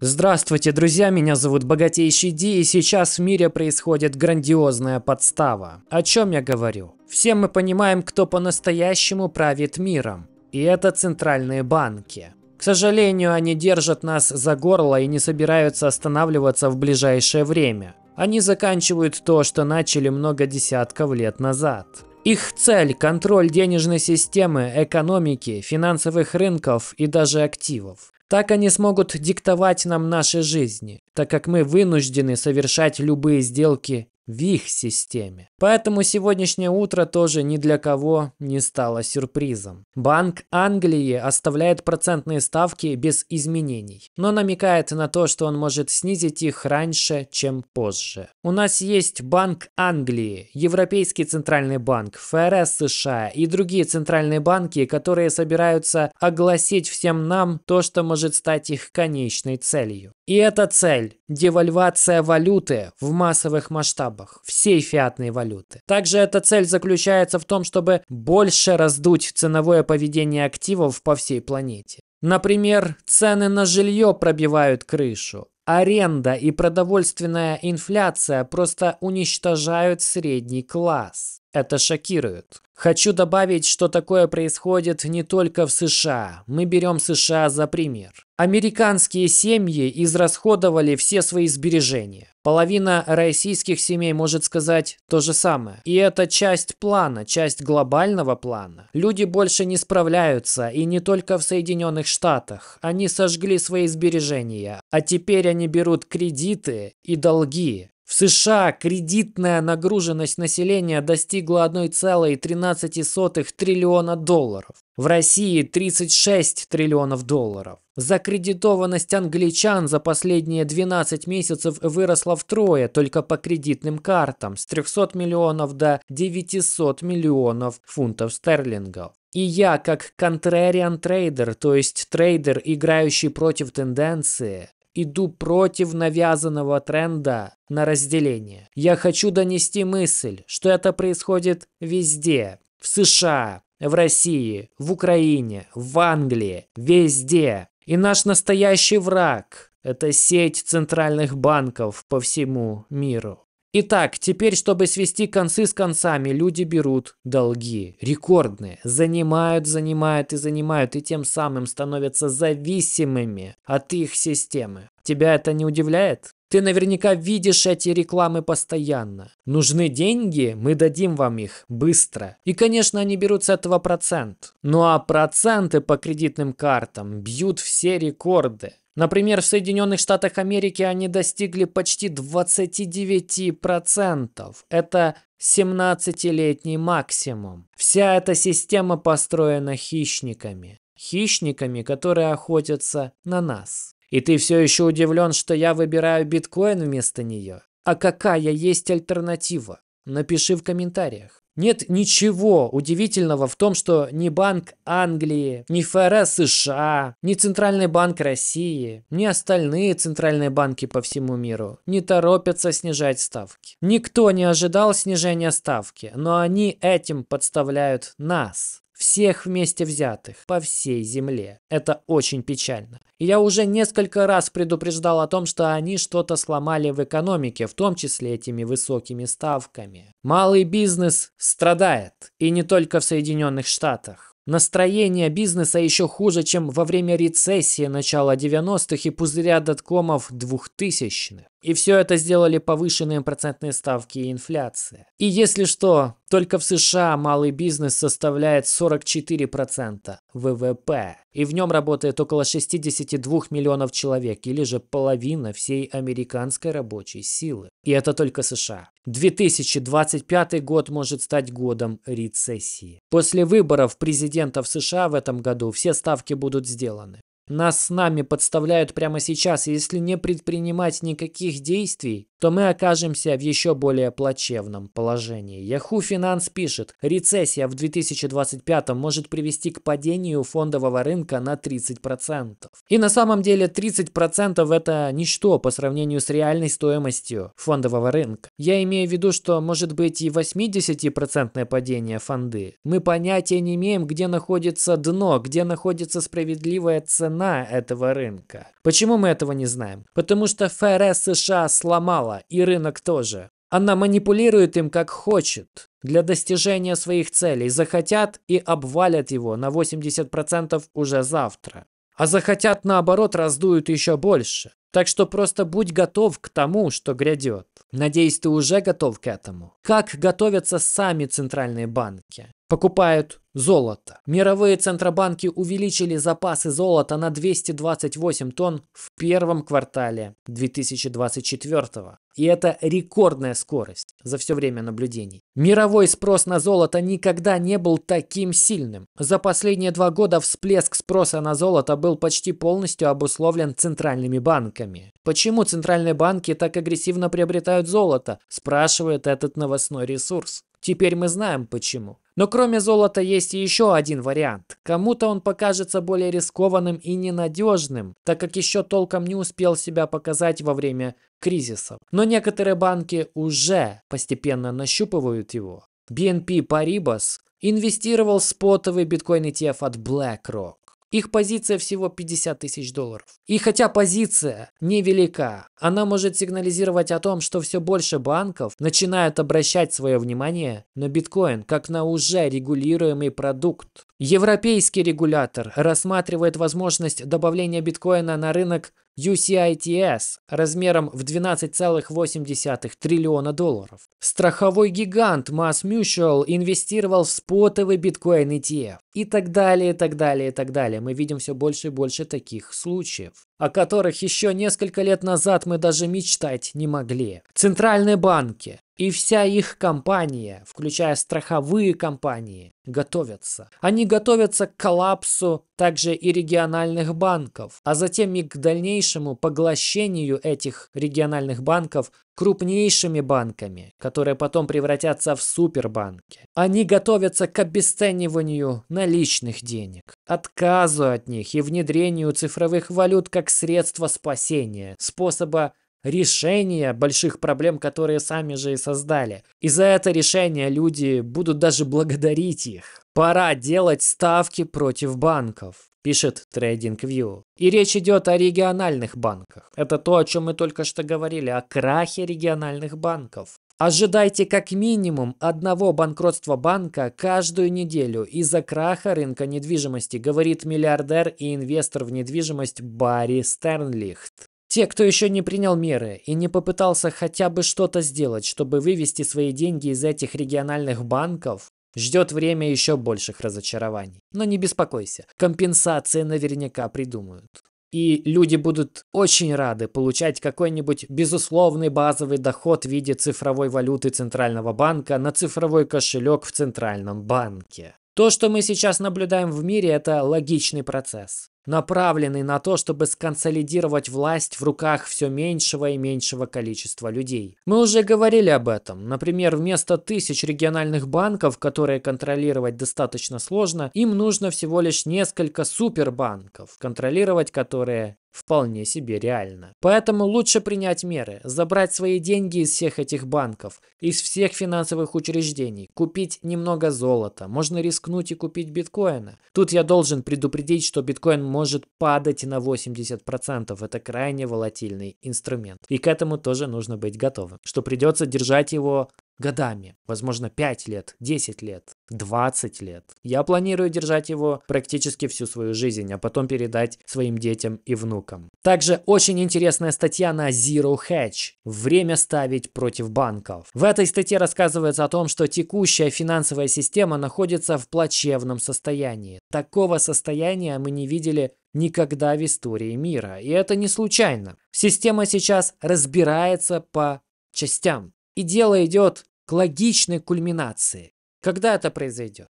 Здравствуйте, друзья, меня зовут Богатейший Ди, и сейчас в мире происходит грандиозная подстава. О чем я говорю? Все мы понимаем, кто по-настоящему правит миром. И это центральные банки. К сожалению, они держат нас за горло и не собираются останавливаться в ближайшее время. Они заканчивают то, что начали много десятков лет назад. Их цель – контроль денежной системы, экономики, финансовых рынков и даже активов. Так они смогут диктовать нам наши жизни, так как мы вынуждены совершать любые сделки в их системе. Поэтому сегодняшнее утро тоже ни для кого не стало сюрпризом. Банк Англии оставляет процентные ставки без изменений, но намекает на то, что он может снизить их раньше, чем позже. У нас есть Банк Англии, Европейский центральный банк, ФРС США и другие центральные банки, которые собираются огласить всем нам то, что может стать их конечной целью. И эта цель – девальвация валюты в массовых масштабах масштабах всей фиатной валюты. Также эта цель заключается в том, чтобы больше раздуть ценовое поведение активов по всей планете. Например, цены на жилье пробивают крышу, Аренда и продовольственная инфляция просто уничтожают средний класс. Это шокирует. Хочу добавить, что такое происходит не только в США. Мы берем США за пример. Американские семьи израсходовали все свои сбережения. Половина российских семей может сказать то же самое. И это часть плана, часть глобального плана. Люди больше не справляются, и не только в Соединенных Штатах. Они сожгли свои сбережения, а теперь они берут кредиты и долги. В США кредитная нагруженность населения достигла 1,13 триллиона долларов. В России 36 триллионов долларов. Закредитованность англичан за последние 12 месяцев выросла втрое только по кредитным картам с 300 миллионов до 900 миллионов фунтов стерлингов. И я, как contrarian трейдер, то есть трейдер, играющий против тенденции, иду против навязанного тренда на разделение. Я хочу донести мысль, что это происходит везде. В США, в России, в Украине, в Англии, везде. И наш настоящий враг – это сеть центральных банков по всему миру. Итак, теперь, чтобы свести концы с концами, люди берут долги. Рекордные. Занимают, занимают и занимают, и тем самым становятся зависимыми от их системы. Тебя это не удивляет? Ты наверняка видишь эти рекламы постоянно. Нужны деньги, мы дадим вам их быстро. И, конечно, они берут с этого процент. Ну а проценты по кредитным картам бьют все рекорды. Например, в Соединенных Штатах Америки они достигли почти 29%. Это 17-летний максимум. Вся эта система построена хищниками. Хищниками, которые охотятся на нас. И ты все еще удивлен, что я выбираю биткоин вместо нее? А какая есть альтернатива? Напиши в комментариях. Нет ничего удивительного в том, что ни Банк Англии, ни ФРС США, ни Центральный банк России, ни остальные центральные банки по всему миру не торопятся снижать ставки. Никто не ожидал снижения ставки, но они этим подставляют нас всех вместе взятых по всей земле. Это очень печально. И я уже несколько раз предупреждал о том, что они что-то сломали в экономике, в том числе этими высокими ставками. Малый бизнес страдает, и не только в Соединенных Штатах. Настроение бизнеса еще хуже, чем во время рецессии начала 90-х и пузыря доткомов 2000-х. И все это сделали повышенные процентные ставки и инфляция. И если что, только в США малый бизнес составляет 44% ВВП. И в нем работает около 62 миллионов человек, или же половина всей американской рабочей силы. И это только США. 2025 год может стать годом рецессии. После выборов президента в США в этом году все ставки будут сделаны. Нас с нами подставляют прямо сейчас, и если не предпринимать никаких действий, то мы окажемся в еще более плачевном положении. Yahoo Finance пишет, рецессия в 2025 может привести к падению фондового рынка на 30%. И на самом деле 30% это ничто по сравнению с реальной стоимостью фондового рынка. Я имею в виду, что может быть и 80% падение фонды. Мы понятия не имеем, где находится дно, где находится справедливая цена этого рынка. Почему мы этого не знаем? Потому что ФРС США сломала дьявола, и рынок тоже. Она манипулирует им как хочет для достижения своих целей. Захотят и обвалят его на 80% уже завтра. А захотят наоборот раздуют еще больше. Так что просто будь готов к тому, что грядет. Надеюсь, ты уже готов к этому. Как готовятся сами центральные банки? Покупают золото. Мировые центробанки увеличили запасы золота на 228 тонн в первом квартале 2024. года, И это рекордная скорость за все время наблюдений. Мировой спрос на золото никогда не был таким сильным. За последние два года всплеск спроса на золото был почти полностью обусловлен центральными банками банками. Почему центральные банки так агрессивно приобретают золото, спрашивает этот новостной ресурс. Теперь мы знаем почему. Но кроме золота есть еще один вариант. Кому-то он покажется более рискованным и ненадежным, так как еще толком не успел себя показать во время кризисов. Но некоторые банки уже постепенно нащупывают его. BNP Paribas инвестировал в спотовый биткоин ETF от BlackRock. Их позиция всего 50 тысяч долларов. И хотя позиция невелика, она может сигнализировать о том, что все больше банков начинают обращать свое внимание на биткоин как на уже регулируемый продукт. Европейский регулятор рассматривает возможность добавления биткоина на рынок UCITS размером в 12,8 триллиона долларов. Страховой гигант Mass Mutual инвестировал в спотовый биткоин ETF. И так далее, и так далее, и так далее. Мы видим все больше и больше таких случаев, о которых еще несколько лет назад мы даже мечтать не могли. Центральные банки, и вся их компания, включая страховые компании, готовятся. Они готовятся к коллапсу также и региональных банков, а затем и к дальнейшему поглощению этих региональных банков крупнейшими банками, которые потом превратятся в супербанки. Они готовятся к обесцениванию наличных денег, отказу от них и внедрению цифровых валют как средства спасения, способа решение больших проблем, которые сами же и создали. И за это решение люди будут даже благодарить их. Пора делать ставки против банков пишет TradingView. И речь идет о региональных банках. Это то, о чем мы только что говорили, о крахе региональных банков. Ожидайте как минимум одного банкротства банка каждую неделю из-за краха рынка недвижимости, говорит миллиардер и инвестор в недвижимость Барри Стернлихт. Те, кто еще не принял меры и не попытался хотя бы что-то сделать, чтобы вывести свои деньги из этих региональных банков, ждет время еще больших разочарований. Но не беспокойся, компенсации наверняка придумают. И люди будут очень рады получать какой-нибудь безусловный базовый доход в виде цифровой валюты Центрального банка на цифровой кошелек в Центральном банке. То, что мы сейчас наблюдаем в мире, это логичный процесс направленный на то, чтобы сконсолидировать власть в руках все меньшего и меньшего количества людей. Мы уже говорили об этом. Например, вместо тысяч региональных банков, которые контролировать достаточно сложно, им нужно всего лишь несколько супербанков, контролировать которые вполне себе реально. Поэтому лучше принять меры, забрать свои деньги из всех этих банков, из всех финансовых учреждений, купить немного золота, можно рискнуть и купить биткоина. Тут я должен предупредить, что биткоин может падать на 80%, это крайне волатильный инструмент. И к этому тоже нужно быть готовым, что придется держать его годами, возможно 5 лет, 10 лет, 20 лет. Я планирую держать его практически всю свою жизнь, а потом передать своим детям и внукам. Также очень интересная статья на Zero Hedge «Время ставить против банков». В этой статье рассказывается о том, что текущая финансовая система находится в плачевном состоянии. Такого состояния мы не видели никогда в истории мира. И это не случайно. Система сейчас разбирается по частям. И дело идет к логичной кульминации. Когда это произойдет?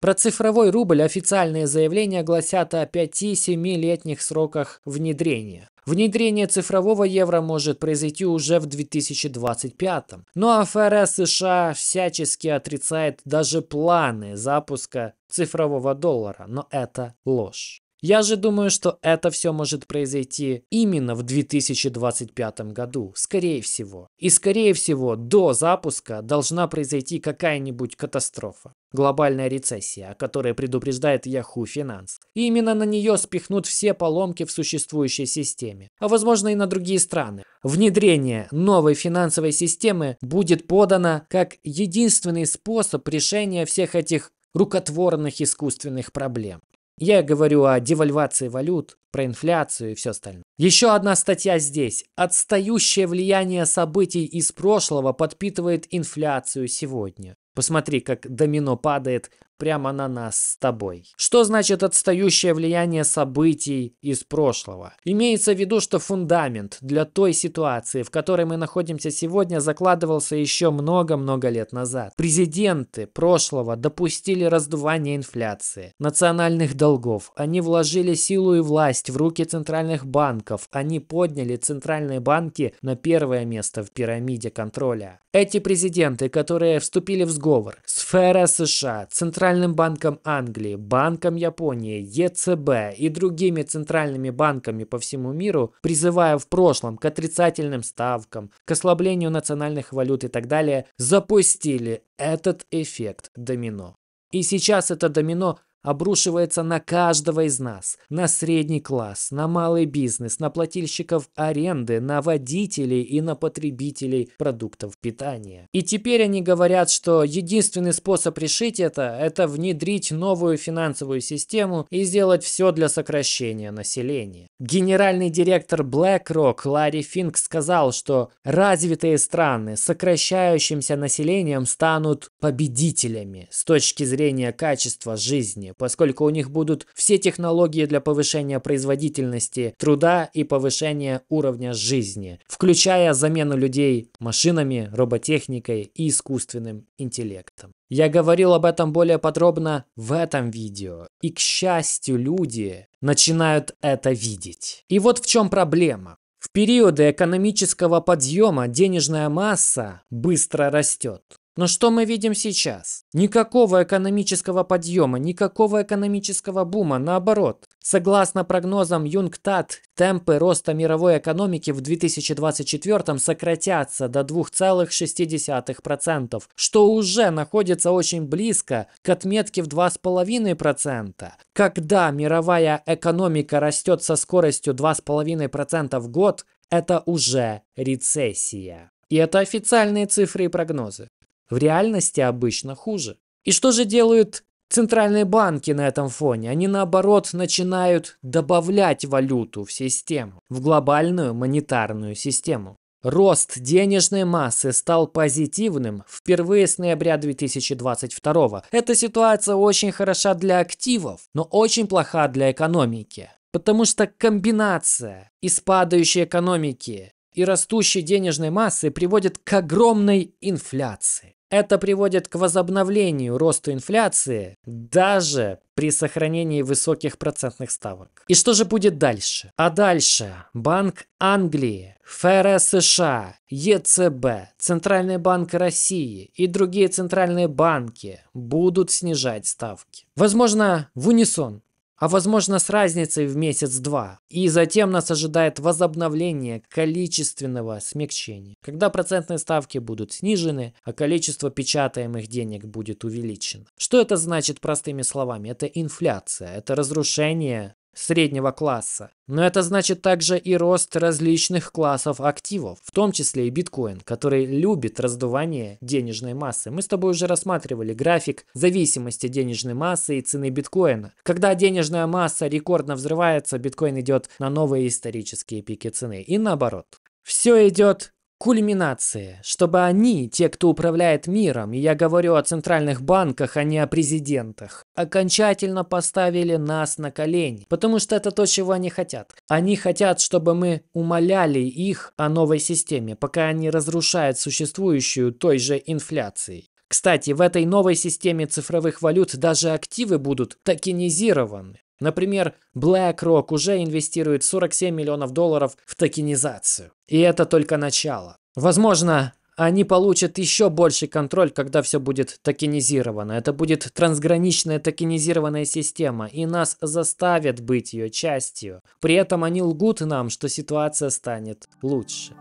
Про цифровой рубль официальные заявления гласят о 5-7-летних сроках внедрения. Внедрение цифрового евро может произойти уже в 2025. Но ФРС США всячески отрицает даже планы запуска цифрового доллара, но это ложь. Я же думаю, что это все может произойти именно в 2025 году, скорее всего. И скорее всего до запуска должна произойти какая-нибудь катастрофа. Глобальная рецессия, о которой предупреждает Yahoo Finance. И именно на нее спихнут все поломки в существующей системе, а возможно и на другие страны. Внедрение новой финансовой системы будет подано как единственный способ решения всех этих рукотворных искусственных проблем. Я говорю о девальвации валют, про инфляцию и все остальное. Еще одна статья здесь. Отстающее влияние событий из прошлого подпитывает инфляцию сегодня. Посмотри, как домино падает прямо на нас с тобой. Что значит отстающее влияние событий из прошлого? Имеется в виду, что фундамент для той ситуации, в которой мы находимся сегодня, закладывался еще много-много лет назад. Президенты прошлого допустили раздувание инфляции, национальных долгов. Они вложили силу и власть в руки центральных банков. Они подняли центральные банки на первое место в пирамиде контроля. Эти президенты, которые вступили в сговор, сфера США, центральные Центральным банком Англии, Банком Японии, ЕЦБ и другими центральными банками по всему миру, призывая в прошлом к отрицательным ставкам, к ослаблению национальных валют и так далее, запустили этот эффект домино. И сейчас это домино обрушивается на каждого из нас, на средний класс, на малый бизнес, на плательщиков аренды, на водителей и на потребителей продуктов питания. И теперь они говорят, что единственный способ решить это – это внедрить новую финансовую систему и сделать все для сокращения населения. Генеральный директор BlackRock Ларри Финк сказал, что развитые страны с сокращающимся населением станут победителями с точки зрения качества жизни времени, поскольку у них будут все технологии для повышения производительности труда и повышения уровня жизни, включая замену людей машинами, роботехникой и искусственным интеллектом. Я говорил об этом более подробно в этом видео. И, к счастью, люди начинают это видеть. И вот в чем проблема. В периоды экономического подъема денежная масса быстро растет. Но что мы видим сейчас? Никакого экономического подъема, никакого экономического бума, наоборот. Согласно прогнозам Юнгтат, темпы роста мировой экономики в 2024 сократятся до 2,6%, что уже находится очень близко к отметке в 2,5%. Когда мировая экономика растет со скоростью 2,5% в год, это уже рецессия. И это официальные цифры и прогнозы. В реальности обычно хуже. И что же делают центральные банки на этом фоне? Они наоборот начинают добавлять валюту в систему, в глобальную монетарную систему. Рост денежной массы стал позитивным впервые с ноября 2022. Эта ситуация очень хороша для активов, но очень плоха для экономики. Потому что комбинация из падающей экономики и растущей денежной массы приводит к огромной инфляции. Это приводит к возобновлению роста инфляции даже при сохранении высоких процентных ставок. И что же будет дальше? А дальше Банк Англии, ФРС США, ЕЦБ, Центральный банк России и другие центральные банки будут снижать ставки. Возможно, в унисон а возможно с разницей в месяц-два. И затем нас ожидает возобновление количественного смягчения, когда процентные ставки будут снижены, а количество печатаемых денег будет увеличено. Что это значит простыми словами? Это инфляция, это разрушение среднего класса. Но это значит также и рост различных классов активов, в том числе и биткоин, который любит раздувание денежной массы. Мы с тобой уже рассматривали график зависимости денежной массы и цены биткоина. Когда денежная масса рекордно взрывается, биткоин идет на новые исторические пики цены. И наоборот. Все идет Кульминация, чтобы они, те, кто управляет миром, и я говорю о центральных банках, а не о президентах, окончательно поставили нас на колени, потому что это то, чего они хотят. Они хотят, чтобы мы умоляли их о новой системе, пока они разрушают существующую той же инфляцией. Кстати, в этой новой системе цифровых валют даже активы будут токенизированы. Например, BlackRock уже инвестирует 47 миллионов долларов в токенизацию. И это только начало. Возможно, они получат еще больший контроль, когда все будет токенизировано. Это будет трансграничная токенизированная система, и нас заставят быть ее частью. При этом они лгут нам, что ситуация станет лучше.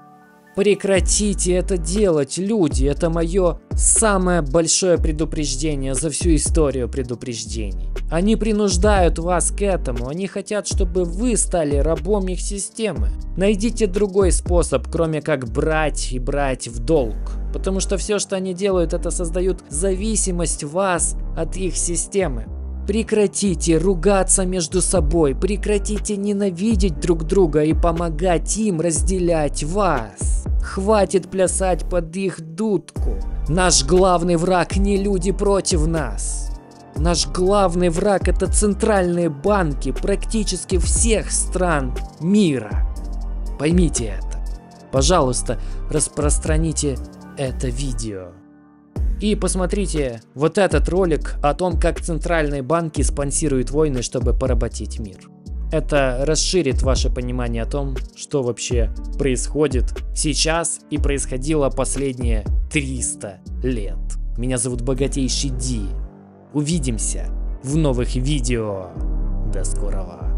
Прекратите это делать, люди. Это мое самое большое предупреждение за всю историю предупреждений. Они принуждают вас к этому. Они хотят, чтобы вы стали рабом их системы. Найдите другой способ, кроме как брать и брать в долг. Потому что все, что они делают, это создают зависимость вас от их системы. Прекратите ругаться между собой, прекратите ненавидеть друг друга и помогать им разделять вас. Хватит плясать под их дудку. Наш главный враг не люди против нас. Наш главный враг это центральные банки практически всех стран мира. Поймите это. Пожалуйста, распространите это видео. И посмотрите вот этот ролик о том, как центральные банки спонсируют войны, чтобы поработить мир. Это расширит ваше понимание о том, что вообще происходит сейчас и происходило последние 300 лет. Меня зовут Богатейший Ди. Увидимся в новых видео. До скорого.